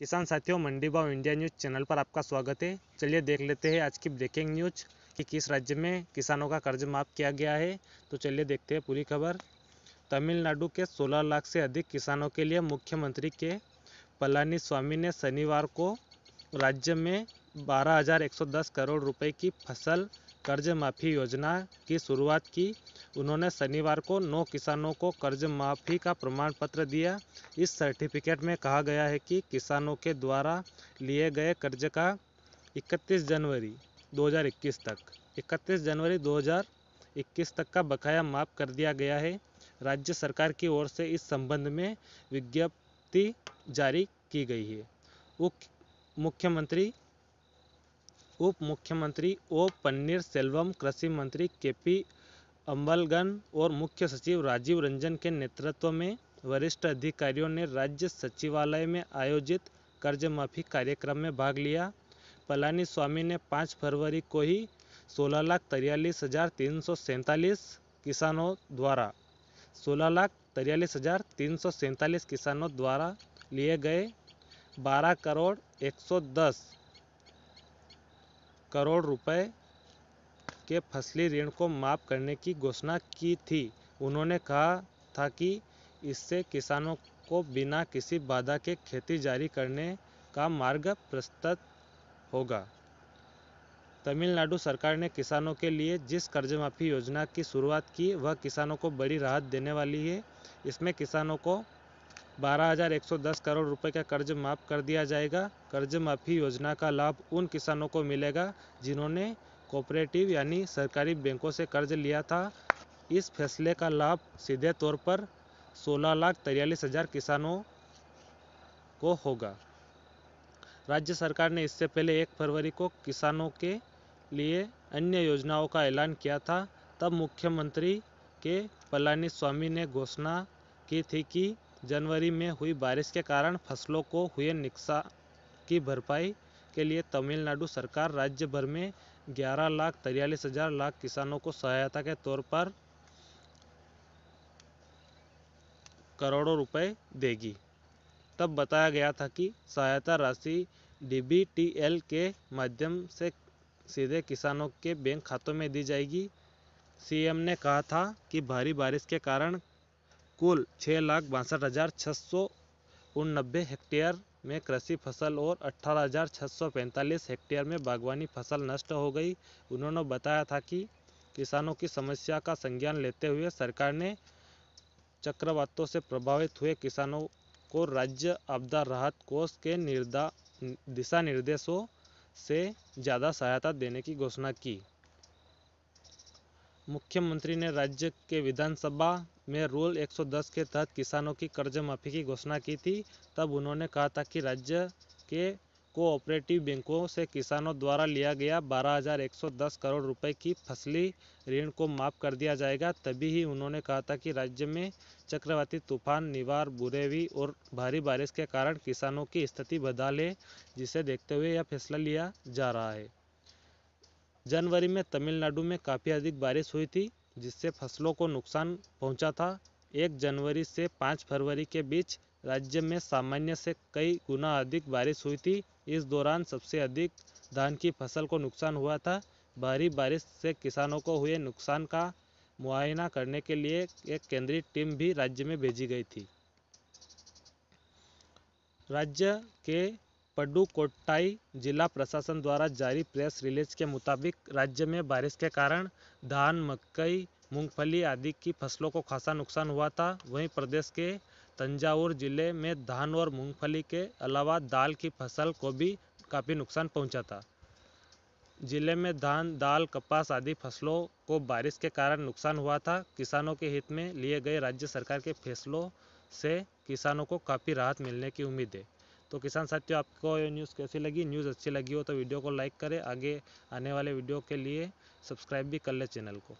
किसान साथियों मंडी भाव इंडिया न्यूज चैनल पर आपका स्वागत है चलिए देख लेते हैं आज की ब्रेकिंग न्यूज कि किस राज्य में किसानों का कर्ज माफ किया गया है तो चलिए देखते हैं पूरी खबर तमिलनाडु के 16 लाख से अधिक किसानों के लिए मुख्यमंत्री के पलानी स्वामी ने शनिवार को राज्य में बारह करोड़ रुपए की फसल कर्ज माफी योजना की शुरुआत की उन्होंने शनिवार को नौ किसानों को कर्ज माफी का प्रमाण पत्र दिया इस सर्टिफिकेट में कहा गया है कि किसानों के द्वारा लिए गए कर्ज का 31 जनवरी 2021 तक 31 जनवरी 2021 तक का बकाया माफ कर दिया गया है राज्य सरकार की ओर से इस संबंध में विज्ञप्ति जारी की गई है मुख्यमंत्री उप मुख्यमंत्री ओ पन्नीरसेल्वम कृषि मंत्री के पी अम्बलगन और मुख्य सचिव राजीव रंजन के नेतृत्व में वरिष्ठ अधिकारियों ने राज्य सचिवालय में आयोजित कर्ज माफी कार्यक्रम में भाग लिया पलानी स्वामी ने 5 फरवरी को ही सोलह लाख तिरयालीस हज़ार तीन सौ सैंतालीस किसानों द्वारा सोलह लाख तिरयालीस हज़ार तीन सौ सैंतालीस किसानों द्वारा लिए गए बारह करोड़ एक सौ दस करोड़ रुपए के फसली ऋण को माफ़ करने की घोषणा की थी उन्होंने कहा था कि इससे किसानों को बिना किसी बाधा के खेती जारी करने का मार्ग प्रस्तुत होगा तमिलनाडु सरकार ने किसानों के लिए जिस कर्ज माफी योजना की शुरुआत की वह किसानों को बड़ी राहत देने वाली है इसमें किसानों को 12,110 करोड़ रुपए का कर्ज माफ कर दिया जाएगा कर्ज माफी योजना का लाभ उन किसानों को मिलेगा जिन्होंने कोऑपरेटिव यानी सरकारी बैंकों से कर्ज लिया था इस फैसले का लाभ सीधे तौर पर सोलह लाख तिरयालीस हजार किसानों को होगा राज्य सरकार ने इससे पहले एक फरवरी को किसानों के लिए अन्य योजनाओं का ऐलान किया था तब मुख्यमंत्री के पलानी स्वामी ने घोषणा की थी कि जनवरी में हुई बारिश के कारण फसलों को हुए नुकसान की भरपाई के लिए तमिलनाडु सरकार राज्य भर में ग्यारह लाख तिरयालीस हजार लाख किसानों को सहायता के तौर पर करोड़ों रुपए देगी तब बताया गया था कि सहायता राशि डी के माध्यम से सीधे किसानों के बैंक खातों में दी जाएगी सीएम ने कहा था कि भारी बारिश के कारण कुल छः लाख बासठ हज़ार छः सौ नब्बे हेक्टेयर में कृषि फसल और अठारह हज़ार छः सौ पैंतालीस हेक्टेयर में बागवानी फसल नष्ट हो गई उन्होंने बताया था कि किसानों की समस्या का संज्ञान लेते हुए सरकार ने चक्रवातों से प्रभावित हुए किसानों को राज्य आपदा राहत कोष के निर्दा दिशा निर्देशों से ज़्यादा सहायता देने की घोषणा की मुख्यमंत्री ने राज्य के विधानसभा में रूल 110 के तहत किसानों की कर्ज माफी की घोषणा की थी तब उन्होंने कहा था कि राज्य के कोऑपरेटिव बैंकों से किसानों द्वारा लिया गया 12,110 करोड़ रुपए की फसली ऋण को माफ कर दिया जाएगा तभी ही उन्होंने कहा था कि राज्य में चक्रवाती तूफान निवार बुरेवी और भारी बारिश के कारण किसानों की स्थिति बदल है जिसे देखते हुए यह फैसला लिया जा रहा है जनवरी में तमिलनाडु में काफ़ी अधिक बारिश हुई थी जिससे फसलों को नुकसान पहुंचा था एक जनवरी से पाँच फरवरी के बीच राज्य में सामान्य से कई गुना अधिक बारिश हुई थी इस दौरान सबसे अधिक धान की फसल को नुकसान हुआ था भारी बारिश से किसानों को हुए नुकसान का मुआयना करने के लिए एक केंद्रीय टीम भी राज्य में भेजी गई थी राज्य के पडुकोट्टई जिला प्रशासन द्वारा जारी प्रेस रिलीज के मुताबिक राज्य में बारिश के कारण धान मकई मूंगफली आदि की फसलों को खासा नुकसान हुआ था वहीं प्रदेश के तंजावुर जिले में धान और मूंगफली के अलावा दाल की फसल को भी काफ़ी नुकसान पहुंचा था जिले में धान दाल कपास आदि फसलों को बारिश के कारण नुकसान हुआ था किसानों के हित में लिए गए राज्य सरकार के फैसलों से किसानों को काफ़ी राहत मिलने की उम्मीद है तो किसान साथियों आपको ये न्यूज़ कैसी लगी न्यूज़ अच्छी लगी हो तो वीडियो को लाइक करें आगे आने वाले वीडियो के लिए सब्सक्राइब भी कर ले चैनल को